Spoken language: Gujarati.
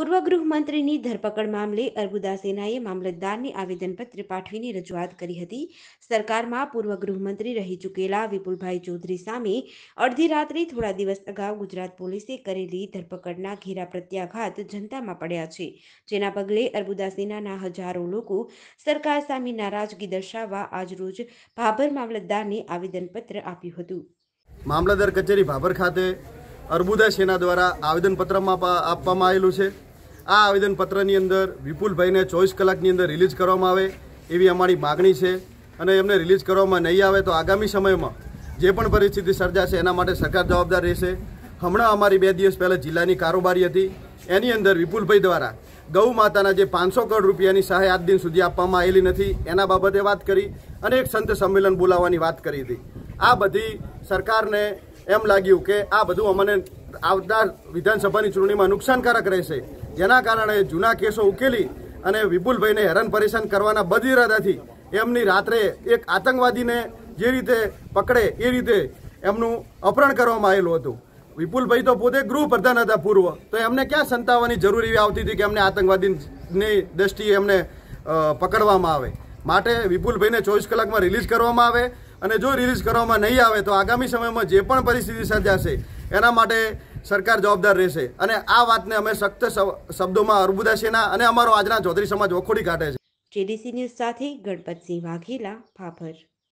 પૂર્વ ગૃહમંત્રીની ધરપકડ મામલે અર્બુદા સેનાએ મામલતદારને આવેદનપત્ર પાઠવીને રજૂઆત કરી હતી સરકારમાં પૂર્વ ગૃહમંત્રી રહી ચૂકેલા વિપુલભાઈ ચૌધરી સામે અડધી રાત્રે થોડા દિવસ અગાઉ ગુજરાત પોલીસે કરેલી ધરપકડના ઘેરા પ્રત્યાઘાત જનતામાં પડ્યા છે જેના પગલે અર્બુદા સેનાના હજારો લોકો સરકાર સામે નારાજગી દર્શાવવા આજરોજ ભાભર મામલતદારને આવેદનપત્ર આપ્યું હતું મામલતદાર કચેરી ભાભર ખાતે અર્બુદા સેના દ્વારા આવેદનપત્રમાં આપવામાં આવેલું છે આ આવેદનપત્રની અંદર વિપુલભાઈને ચોવીસ કલાકની અંદર રિલીઝ કરવામાં આવે એવી અમારી માગણી છે અને એમને રિલીઝ કરવામાં નહીં આવે તો આગામી સમયમાં જે પણ પરિસ્થિતિ સર્જાશે એના માટે સરકાર જવાબદાર રહેશે હમણાં અમારી બે દિવસ પહેલાં જિલ્લાની કારોબારી હતી એની અંદર વિપુલભાઈ દ્વારા ગૌ માતાના જે પાંચસો કરોડ રૂપિયાની સહાય આજ દિન સુધી આપવામાં આવેલી નથી એના બાબતે વાત કરી અને એક સંત સંમેલન બોલાવવાની વાત કરી હતી આ બધી સરકારને એમ લાગ્યું કે આ બધું અમને આવતા વિધાનસભાની ચૂંટણીમાં નુકસાનકારક રહેશે જેના કારણે જૂના કેસો ઉકેલી અને વિપુલભાઈને હેરાન પરેશાન કરવાના બદ ઇરાદાથી એમની રાત્રે એક આતંકવાદીને જે રીતે પકડે એ રીતે એમનું અપહરણ કરવામાં આવેલું હતું વિપુલભાઈ તો પોતે ગૃહ પ્રધાન હતા પૂર્વ તો એમને ક્યાં સંતાવાની જરૂર એવી આવતી હતી કે એમને આતંકવાદીની દ્રષ્ટિએ એમને પકડવામાં આવે માટે વિપુલભાઈને ચોવીસ કલાકમાં રિલીઝ કરવામાં આવે અને જો રિલીઝ કરવામાં નહીં આવે તો આગામી સમયમાં જે પણ પરિસ્થિતિ સર્જાશે એના માટે સરકાર જવાબદાર રહેશે અને આ વાતને અમે સખ્ત શબ્દોમાં અર્બુદાસેના અને અમારો આજના ચૌધરી સમાજ વખોડી કાઢે છે જેડીસી ન્યૂઝ સાથે ગણપતસિંહ વાઘેલા ભાભર